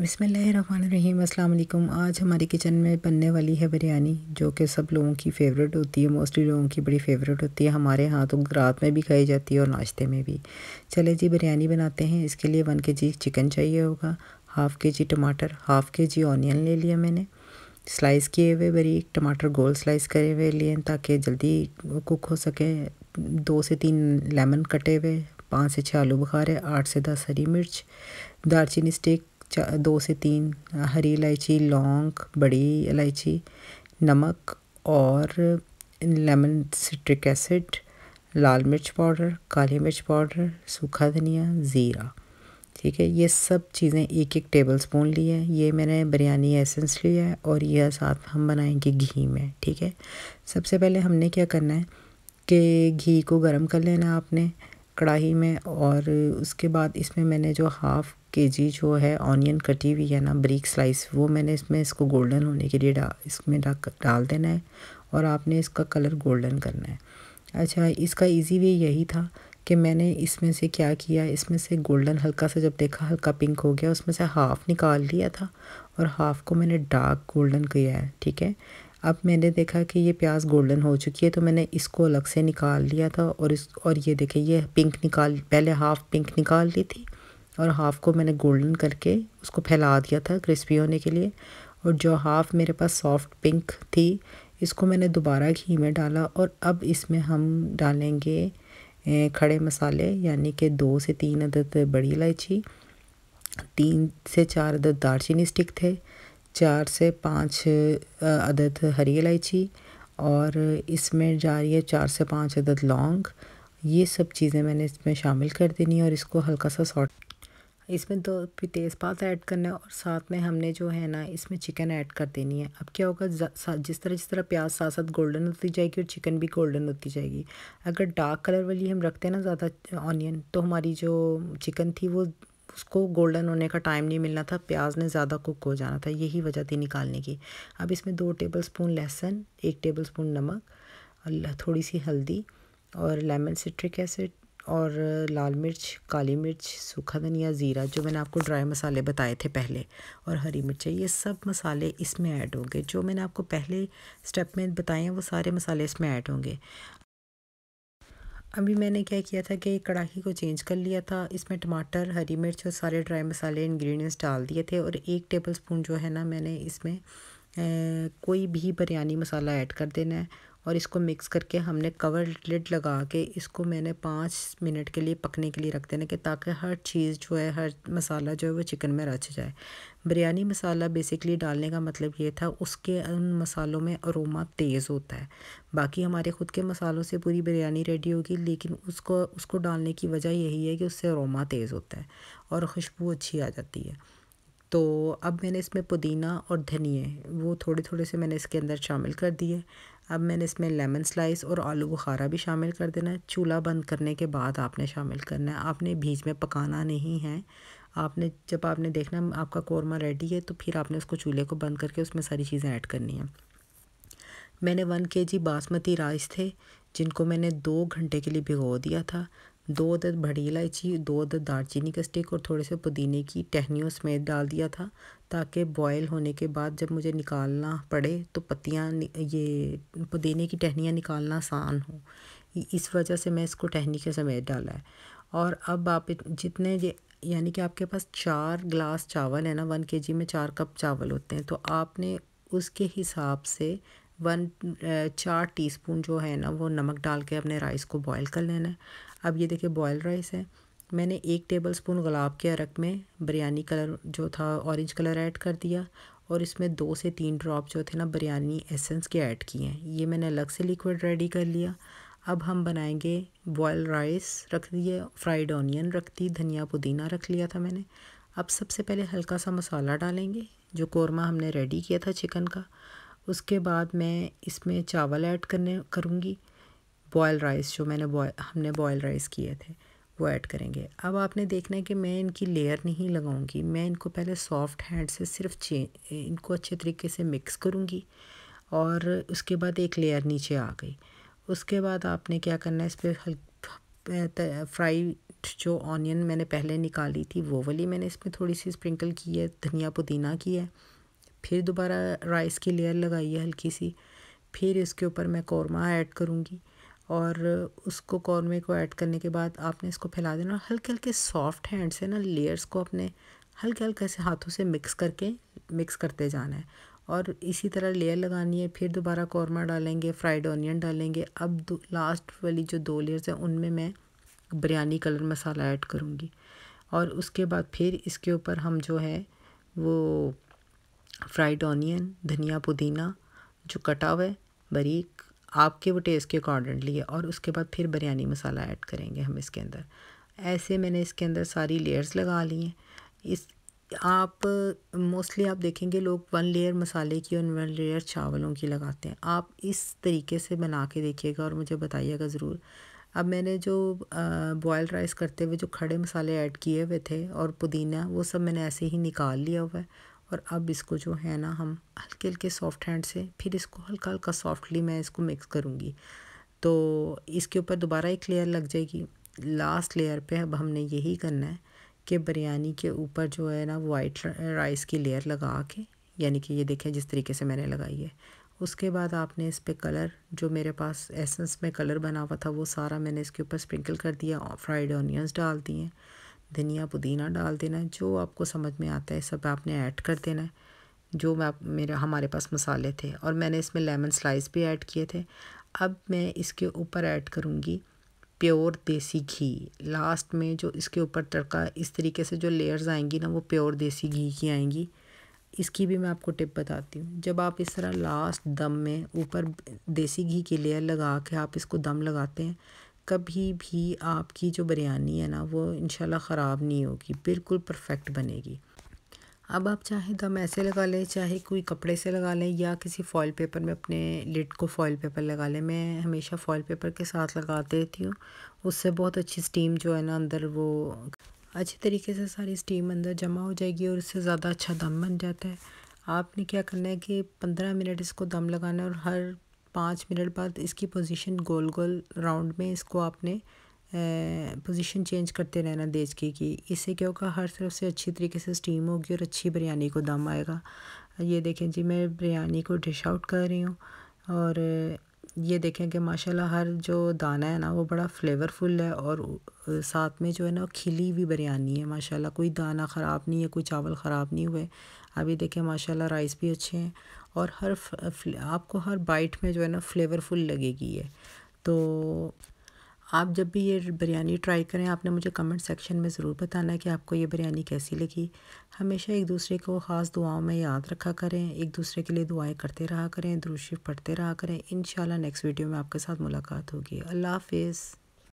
बिसमीम अल्लाम आज हमारी किचन में बनने वाली है बिरयानी जो कि सब लोगों की फेवरेट होती है मोस्टली लोगों की बड़ी फेवरेट होती है हमारे यहाँ तो रात में भी खाई जाती है और नाश्ते में भी चले जी बिरयानी बनाते हैं इसके लिए वन के जी चिकन चाहिए होगा हाफ़ के जी टमाटर हाफ़ के जी ऑनियन ले लिया मैंने स्लाइस किए हुए बरीक टमाटर गोल स्लाइस करे हुए लिए ताकि जल्दी कुक हो सके दो से तीन लेमन कटे हुए पाँच से छः आलू बुखार है आठ से दस हरी मिर्च दालचीनी स्टिक दो से तीन हरी इलायची लौंग बड़ी इलायची नमक और लेमन सिट्रिक एसिड लाल मिर्च पाउडर काली मिर्च पाउडर सूखा धनिया ज़ीरा ठीक है ये सब चीज़ें एक एक टेबल स्पून ली है ये मैंने बिरयानी एसेंस लिया है और यह साथ हम बनाएंगे घी में ठीक है सबसे पहले हमने क्या करना है कि घी को गर्म कर लेना आपने कढ़ाई में और उसके बाद इसमें मैंने जो हाफ़ के जी जो है ऑनियन कटी हुई है ना ब्रिक स्लाइस वो मैंने इसमें इसको गोल्डन होने के लिए डा इसमें डा डाल देना है और आपने इसका कलर गोल्डन करना है अच्छा इसका इजी वे यही था कि मैंने इसमें से क्या किया इसमें से गोल्डन हल्का सा जब देखा हल्का पिंक हो गया उसमें से हाफ़ निकाल लिया था और हाफ़ को मैंने डार्क गोल्डन किया है ठीक है अब मैंने देखा कि ये प्याज गोल्डन हो चुकी है तो मैंने इसको अलग से निकाल लिया था और इस और ये देखे ये पिंक निकाल पहले हाफ़ पिंक निकाल ली थी और हाफ़ को मैंने गोल्डन करके उसको फैला दिया था क्रिस्पी होने के लिए और जो हाफ़ मेरे पास सॉफ्ट पिंक थी इसको मैंने दोबारा घी में डाला और अब इसमें हम डालेंगे खड़े मसाले यानी कि दो से तीन अदद बड़ी इलायची तीन से चार अदद दारचीनी स्टिक थे चार से पाँच अदद हरी इलायची और इसमें जा रही है चार से पाँच अदद लौंग ये सब चीज़ें मैंने इसमें शामिल कर देनी है और इसको हल्का सा सॉट इसमें दो तेज़पात ऐड करना है और साथ में हमने जो है ना इसमें चिकन ऐड कर देनी है अब क्या होगा जिस तरह जिस तरह प्याज साथ साथ गोल्डन होती जाएगी और चिकन भी गोल्डन होती जाएगी अगर डार्क कलर वाली हम रखते हैं ना ज़्यादा ऑनियन तो हमारी जो चिकन थी वो उसको गोल्डन होने का टाइम नहीं मिलना था प्याज ने ज़्यादा कुक हो जाना था यही वजह थी निकालने की अब इसमें दो टेबल स्पून लहसुन एक टेबल स्पून नमक थोड़ी सी हल्दी और लेमन सिट्रिक एसिड और लाल मिर्च काली मिर्च सूखा धनिया ज़ीरा जो मैंने आपको ड्राई मसाले बताए थे पहले और हरी मिर्चें ये सब मसाले इसमें ऐड होंगे जो मैंने आपको पहले स्टेप में बताए हैं वो सारे मसाले इसमें ऐड होंगे अभी मैंने क्या किया था कि कड़ाही को चेंज कर लिया था इसमें टमाटर हरी मिर्च और सारे ड्राई मसाले इन्ग्रीडियंट्स डाल दिए थे और एक टेबल स्पून जो है ना मैंने इसमें ए, कोई भी बिरयानी मसाला ऐड कर देना है और इसको मिक्स करके हमने कवर लिड लगा के इसको मैंने पाँच मिनट के लिए पकने के लिए रख देना कि ताकि हर चीज़ जो है हर मसाला जो है वो चिकन में रच जाए बिरयानी मसाला बेसिकली डालने का मतलब ये था उसके उन मसालों में अरोमा तेज़ होता है बाकी हमारे ख़ुद के मसालों से पूरी बिरयानी रेडी होगी लेकिन उसको उसको डालने की वजह यही है कि उससे अरोमा तेज़ होता है और खुशबू अच्छी आ जाती है तो अब मैंने इसमें पुदीना और धनिए वो थोड़े थोड़े से मैंने इसके अंदर शामिल कर दिए अब मैंने इसमें लेमन स्लाइस और आलू बुखारा भी शामिल कर देना है चूल्हा बंद करने के बाद आपने शामिल करना है आपने बीच में पकाना नहीं है आपने जब आपने देखना आपका कौरमा रेडी है तो फिर आपने उसको चूल्हे को बंद करके उसमें सारी चीज़ें ऐड करनी है मैंने वन के जी बासमती राइस थे जिनको मैंने दो घंटे के लिए भिगो दिया था दो अदद बड़ी इलायची दो अदद दालचीनी का स्टिक और थोड़े से पुदीने की टहनियों समेत डाल दिया था ताकि बॉयल होने के बाद जब मुझे निकालना पड़े तो पत्तियाँ ये पुदीने की टहनियाँ निकालना आसान हो इस वजह से मैं इसको टहनी के समेत डाला है और अब आप जितने ये यानी कि आपके पास चार ग्लास चावल है ना वन के जी में चार कप चावल होते हैं तो आपने उसके हिसाब से वन चार टीस्पून जो है ना वो नमक डाल के अपने राइस को बॉईल कर लेना है अब ये देखिए बॉयल राइस है मैंने एक टेबल स्पून गुलाब के अरक में बिरयानी कलर जो था ऑरेंज कलर ऐड कर दिया और इसमें दो से तीन ड्रॉप जो थे ना बिरयानी एसेंस के ऐड किए हैं ये मैंने अलग से लिक्विड रेडी कर लिया अब हम बनाएंगे बॉयल राइस रख दिए फ्राइड ऑनियन रख दी धनिया पुदीना रख लिया था मैंने अब सबसे पहले हल्का सा मसाला डालेंगे जो कौरमा हमने रेडी किया था चिकन का उसके बाद मैं इसमें चावल ऐड करने करूँगी बॉयल राइस जो मैंने बॉय हमने बॉयल राइस किए थे वो ऐड करेंगे अब आपने देखना है कि मैं इनकी लेयर नहीं लगाऊंगी मैं इनको पहले सॉफ्ट हैंड से सिर्फ चे इनको अच्छे तरीके से मिक्स करूँगी और उसके बाद एक लेयर नीचे आ गई उसके बाद आपने क्या करना है इस पर हल फ्राई जो ऑनियन मैंने पहले निकाली थी वो वाली मैंने इसमें थोड़ी सी स्प्रिंकल की है धनिया पुदीना की है फिर दोबारा राइस की लेयर लगाई है हल्की सी फिर इसके ऊपर मैं कौरमा ऐड करूँगी और उसको कौरमे को ऐड करने के बाद आपने इसको फैला देना और हल्के हल्के सॉफ्ट हैंड से ना लेयर्स को अपने हल्के हल्के से हाथों से मिक्स करके मिक्स करते जाना है और इसी तरह लेयर लगानी है फिर दोबारा कौरमा डालेंगे फ्राइड ऑनियन डालेंगे अब लास्ट वाली जो दो लेयर्स हैं उनमें मैं बिरयानी कलर मसाला ऐड करूँगी और उसके बाद फिर इसके ऊपर हम जो है वो फ्राइड ऑनियन धनिया पुदीना जो कटा हुआ है बारीक आपके वो टेस्ट के अकॉर्डिंगली है और उसके बाद फिर बिरयानी मसाला ऐड करेंगे हम इसके अंदर ऐसे मैंने इसके अंदर सारी लेयर्स लगा ली हैं इस आप मोस्टली आप देखेंगे लोग वन लेयर मसाले की और वन लेयर चावलों की लगाते हैं आप इस तरीके से बना के देखिएगा और मुझे बताइएगा ज़रूर अब मैंने जो बॉयल राइस करते हुए जो खड़े मसाले ऐड किए हुए थे और पुदीना वो सब मैंने ऐसे ही निकाल लिया हुआ है और अब इसको जो है ना हम हल्के हल्के सॉफ्ट हैंड से फिर इसको हल्का हल्का सॉफ्टली मैं इसको मिक्स करूँगी तो इसके ऊपर दोबारा एक लेयर लग जाएगी लास्ट लेयर पे अब हमने यही करना है कि बिरयानी के ऊपर जो है ना वाइट राइस की लेयर लगा के यानी कि ये देखें जिस तरीके से मैंने लगाई है उसके बाद आपने इस पर कलर जो मेरे पास एसेंस में कलर बना हुआ था वो सारा मैंने इसके ऊपर स्प्रिंकल कर दिया फ्राइड ऑनियंस डाल दिए धनिया पुदीना डाल देना है जो आपको समझ में आता है सब आपने ऐड कर देना है जो मैं मेरे हमारे पास मसाले थे और मैंने इसमें लेमन स्लाइस भी ऐड किए थे अब मैं इसके ऊपर ऐड करूँगी प्योर देसी घी लास्ट में जो इसके ऊपर तड़का इस तरीके से जो लेयर्स आएंगी ना वो प्योर देसी घी की आएंगी इसकी भी मैं आपको टिप बताती हूँ जब आप इस तरह लास्ट दम में ऊपर देसी घी की लेयर लगा के आप इसको दम लगाते हैं कभी भी आपकी जो बिरयानी है ना वो इन ख़राब नहीं होगी बिल्कुल परफेक्ट बनेगी अब आप चाहे दम ऐसे लगा लें चाहे कोई कपड़े से लगा लें या किसी फॉल पेपर में अपने लिड को फॉयल पेपर लगा लें मैं हमेशा फ़ॉल पेपर के साथ लगा देती हूँ उससे बहुत अच्छी स्टीम जो है ना अंदर वो अच्छे तरीके से सारी स्टीम अंदर जमा हो जाएगी और इससे ज़्यादा अच्छा दम बन जाता है आपने क्या करना है कि पंद्रह मिनट इसको दम लगाना है और हर पाँच मिनट बाद इसकी पोजीशन गोल गोल राउंड में इसको आपने पोजीशन चेंज करते रहना देज की कि इससे क्या होगा हर तरफ से अच्छी तरीके से स्टीम होगी और अच्छी बिरयानी को दम आएगा ये देखें जी मैं बिरयानी को डिश आउट कर रही हूँ और ये देखें कि माशाल्लाह हर जो दाना है ना वो बड़ा फ्लेवरफुल है और साथ में जो है ना खिली हुई बिरयानी है माशाल्लाह कोई दाना ख़राब नहीं है कोई चावल ख़राब नहीं हुए अभी देखें माशाल्लाह राइस भी अच्छे हैं और हर आपको हर बाइट में जो है ना फ्लेवरफुल लगेगी है तो आप जब भी ये बिरयानी ट्राई करें आपने मुझे कमेंट सेक्शन में ज़रूर बताना कि आपको ये बिरयानी कैसी लगी हमेशा एक दूसरे को ख़ास दुआओं में याद रखा करें एक दूसरे के लिए दुआएं करते रहा करें दुरुशी पढ़ते रहा करें इन नेक्स्ट वीडियो में आपके साथ मुलाकात होगी अल्लाह हाफिज़